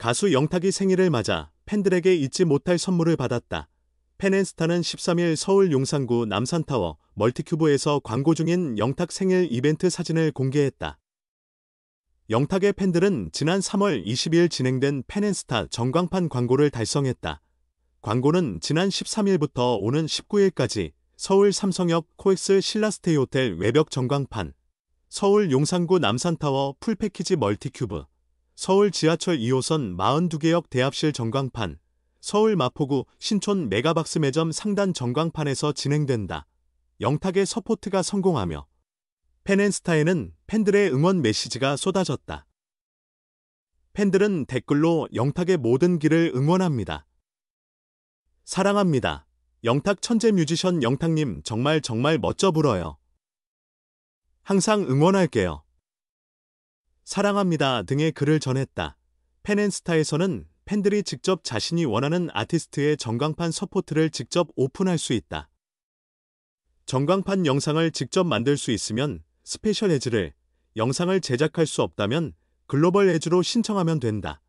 가수 영탁이 생일을 맞아 팬들에게 잊지 못할 선물을 받았다. 팬앤스타는 13일 서울 용산구 남산타워 멀티큐브에서 광고 중인 영탁 생일 이벤트 사진을 공개했다. 영탁의 팬들은 지난 3월 20일 진행된 팬앤스타 전광판 광고를 달성했다. 광고는 지난 13일부터 오는 19일까지 서울 삼성역 코엑스 신라스테이 호텔 외벽 전광판, 서울 용산구 남산타워 풀패키지 멀티큐브, 서울 지하철 2호선 42개역 대합실 전광판, 서울 마포구 신촌 메가박스 매점 상단 전광판에서 진행된다. 영탁의 서포트가 성공하며 팬앤스타에는 팬들의 응원 메시지가 쏟아졌다. 팬들은 댓글로 영탁의 모든 길을 응원합니다. 사랑합니다. 영탁 천재 뮤지션 영탁님 정말 정말 멋져 불어요. 항상 응원할게요. 사랑합니다 등의 글을 전했다. 팬앤스타에서는 팬들이 직접 자신이 원하는 아티스트의 전광판 서포트를 직접 오픈할 수 있다. 전광판 영상을 직접 만들 수 있으면 스페셜 에즈를, 영상을 제작할 수 없다면 글로벌 에즈로 신청하면 된다.